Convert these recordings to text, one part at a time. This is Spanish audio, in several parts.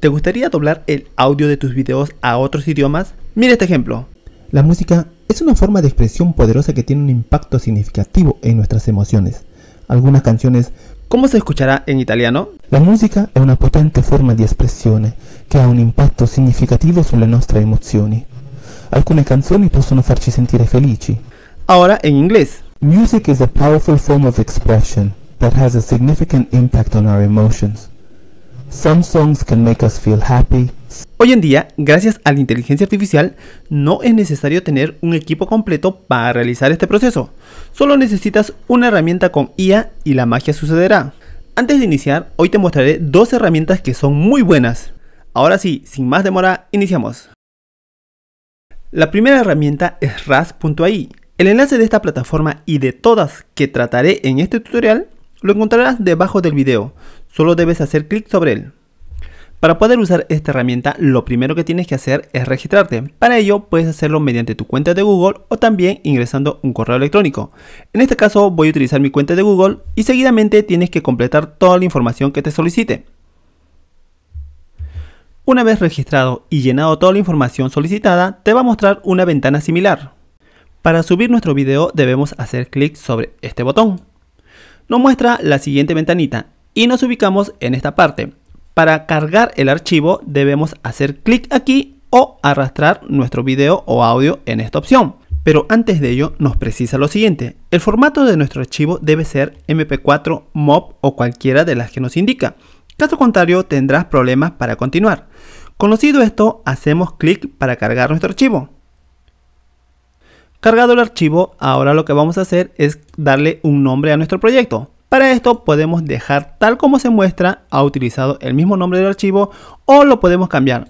¿Te gustaría doblar el audio de tus videos a otros idiomas? Mira este ejemplo. La música es una forma de expresión poderosa que tiene un impacto significativo en nuestras emociones. Algunas canciones ¿Cómo se escuchará en italiano? La música es una potente forma de expresión que ha un impacto significativo sulle nostre emozioni. Alcune canzoni possono farci sentire felici. Ahora en inglés. Music is a powerful form of expression that has a significant impact on our emotions can make us feel happy. Hoy en día, gracias a la inteligencia artificial, no es necesario tener un equipo completo para realizar este proceso. Solo necesitas una herramienta con IA y la magia sucederá. Antes de iniciar, hoy te mostraré dos herramientas que son muy buenas. Ahora sí, sin más demora, iniciamos. La primera herramienta es RAS.ai. El enlace de esta plataforma y de todas que trataré en este tutorial lo encontrarás debajo del video. Solo debes hacer clic sobre él. Para poder usar esta herramienta, lo primero que tienes que hacer es registrarte. Para ello, puedes hacerlo mediante tu cuenta de Google o también ingresando un correo electrónico. En este caso, voy a utilizar mi cuenta de Google y seguidamente tienes que completar toda la información que te solicite. Una vez registrado y llenado toda la información solicitada, te va a mostrar una ventana similar. Para subir nuestro video debemos hacer clic sobre este botón. Nos muestra la siguiente ventanita y nos ubicamos en esta parte. Para cargar el archivo debemos hacer clic aquí o arrastrar nuestro video o audio en esta opción. Pero antes de ello nos precisa lo siguiente, el formato de nuestro archivo debe ser mp4, mob o cualquiera de las que nos indica, caso contrario tendrás problemas para continuar. Conocido esto, hacemos clic para cargar nuestro archivo. Cargado el archivo, ahora lo que vamos a hacer es darle un nombre a nuestro proyecto. Para esto podemos dejar tal como se muestra, ha utilizado el mismo nombre del archivo o lo podemos cambiar.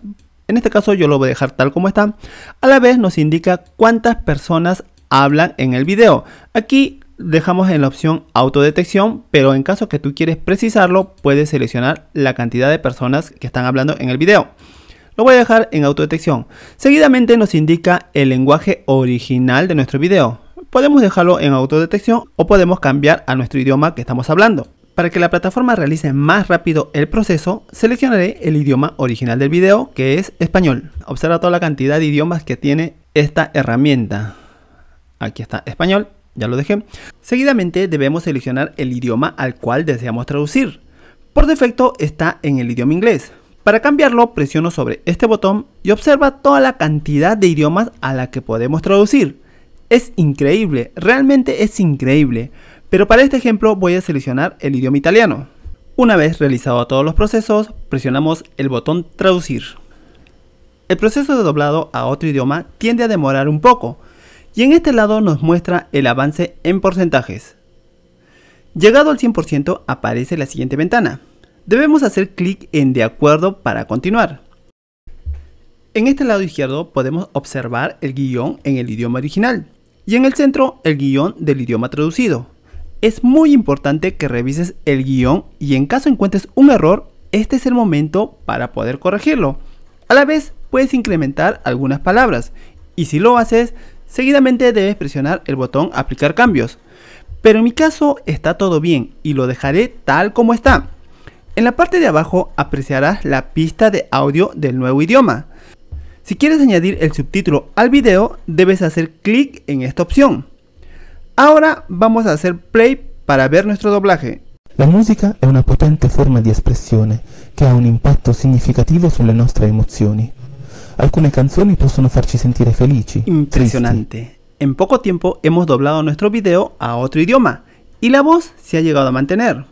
En este caso yo lo voy a dejar tal como está. A la vez nos indica cuántas personas hablan en el video. Aquí dejamos en la opción autodetección, pero en caso que tú quieres precisarlo, puedes seleccionar la cantidad de personas que están hablando en el video. Lo voy a dejar en autodetección. Seguidamente nos indica el lenguaje original de nuestro video podemos dejarlo en autodetección o podemos cambiar a nuestro idioma que estamos hablando. Para que la plataforma realice más rápido el proceso, seleccionaré el idioma original del video, que es español. Observa toda la cantidad de idiomas que tiene esta herramienta. Aquí está español, ya lo dejé. Seguidamente debemos seleccionar el idioma al cual deseamos traducir. Por defecto está en el idioma inglés. Para cambiarlo presiono sobre este botón y observa toda la cantidad de idiomas a la que podemos traducir. Es increíble, realmente es increíble. Pero para este ejemplo voy a seleccionar el idioma italiano. Una vez realizado todos los procesos, presionamos el botón traducir. El proceso de doblado a otro idioma tiende a demorar un poco, y en este lado nos muestra el avance en porcentajes. Llegado al 100% aparece la siguiente ventana. Debemos hacer clic en de acuerdo para continuar. En este lado izquierdo podemos observar el guión en el idioma original. Y en el centro, el guión del idioma traducido. Es muy importante que revises el guión y en caso encuentres un error, este es el momento para poder corregirlo. A la vez, puedes incrementar algunas palabras y si lo haces, seguidamente debes presionar el botón aplicar cambios. Pero en mi caso está todo bien y lo dejaré tal como está. En la parte de abajo apreciarás la pista de audio del nuevo idioma. Si quieres añadir el subtítulo al video, debes hacer clic en esta opción. Ahora vamos a hacer play para ver nuestro doblaje. La música es una potente forma de expresión que ha un impacto significativo sobre nuestras emociones. Algunas canciones pueden hacernos sentir felices. Impresionante. En poco tiempo hemos doblado nuestro video a otro idioma y la voz se ha llegado a mantener.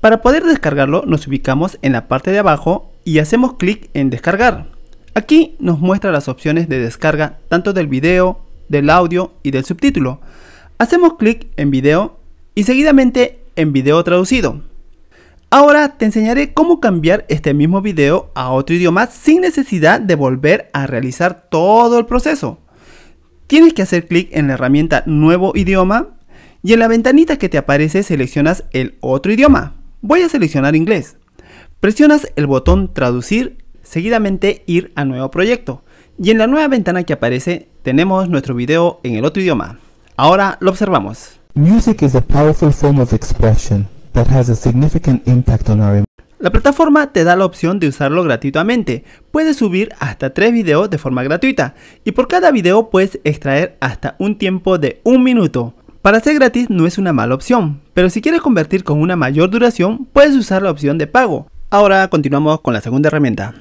Para poder descargarlo nos ubicamos en la parte de abajo y hacemos clic en descargar. Aquí nos muestra las opciones de descarga tanto del video, del audio y del subtítulo. Hacemos clic en video y seguidamente en video traducido. Ahora te enseñaré cómo cambiar este mismo video a otro idioma sin necesidad de volver a realizar todo el proceso. Tienes que hacer clic en la herramienta Nuevo idioma y en la ventanita que te aparece seleccionas el otro idioma. Voy a seleccionar inglés. Presionas el botón Traducir seguidamente ir a nuevo proyecto. Y en la nueva ventana que aparece tenemos nuestro video en el otro idioma. Ahora lo observamos. la plataforma te da la opción de usarlo gratuitamente. Puedes subir hasta 3 videos de forma gratuita y por cada video puedes extraer hasta un tiempo de un minuto. Para ser gratis no es una mala opción, pero si quieres convertir con una mayor duración, puedes usar la opción de pago. Ahora continuamos con la segunda herramienta.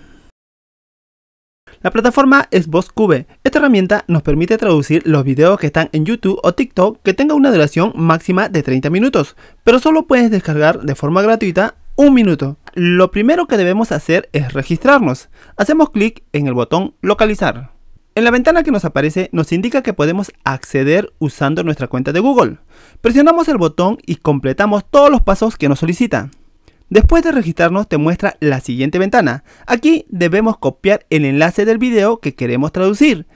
La plataforma es VozCube. Esta herramienta nos permite traducir los videos que están en YouTube o TikTok que tenga una duración máxima de 30 minutos, pero solo puedes descargar de forma gratuita un minuto. Lo primero que debemos hacer es registrarnos. Hacemos clic en el botón localizar. En la ventana que nos aparece nos indica que podemos acceder usando nuestra cuenta de Google. Presionamos el botón y completamos todos los pasos que nos solicita. Después de registrarnos te muestra la siguiente ventana. Aquí debemos copiar el enlace del video que queremos traducir.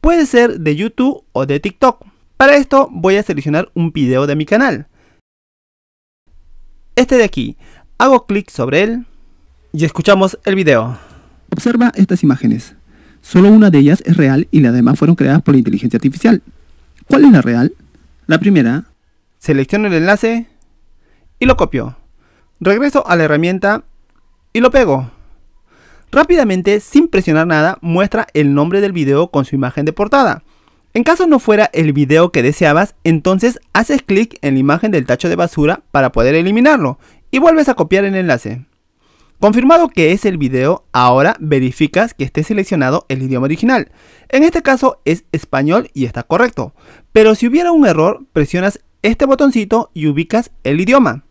Puede ser de YouTube o de TikTok. Para esto voy a seleccionar un video de mi canal. Este de aquí. Hago clic sobre él y escuchamos el video. Observa estas imágenes. Solo una de ellas es real y las demás fueron creadas por la inteligencia artificial. ¿Cuál es la real? La primera. Selecciono el enlace y lo copio. Regreso a la herramienta y lo pego. Rápidamente, sin presionar nada, muestra el nombre del video con su imagen de portada. En caso no fuera el video que deseabas, entonces haces clic en la imagen del tacho de basura para poder eliminarlo y vuelves a copiar el enlace. Confirmado que es el video, ahora verificas que esté seleccionado el idioma original. En este caso es español y está correcto, pero si hubiera un error presionas este botoncito y ubicas el idioma.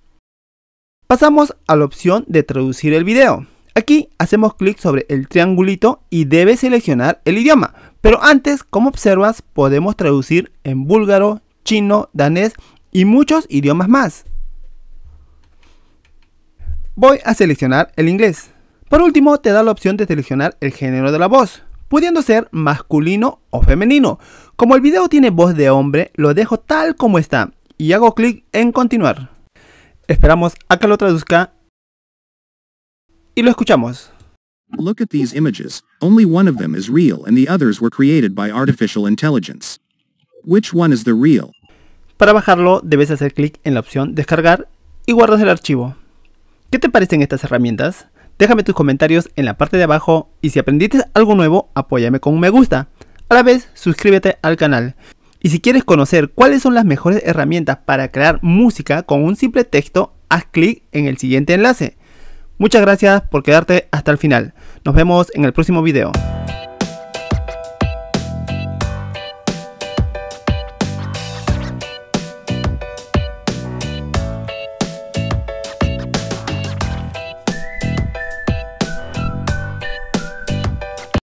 Pasamos a la opción de traducir el video. Aquí hacemos clic sobre el triangulito y debes seleccionar el idioma. Pero antes, como observas, podemos traducir en búlgaro, chino, danés y muchos idiomas más. Voy a seleccionar el inglés. Por último, te da la opción de seleccionar el género de la voz, pudiendo ser masculino o femenino. Como el video tiene voz de hombre, lo dejo tal como está y hago clic en continuar. Esperamos a que lo traduzca y lo escuchamos. Look at these images. Only one of them is real and the others were created by artificial intelligence. Which one is the real? Para bajarlo debes hacer clic en la opción descargar y guardas el archivo. ¿Qué te parecen estas herramientas? Déjame tus comentarios en la parte de abajo y si aprendiste algo nuevo, apóyame con un me gusta. A la vez, suscríbete al canal. Y si quieres conocer cuáles son las mejores herramientas para crear música con un simple texto, haz clic en el siguiente enlace. Muchas gracias por quedarte hasta el final. Nos vemos en el próximo video.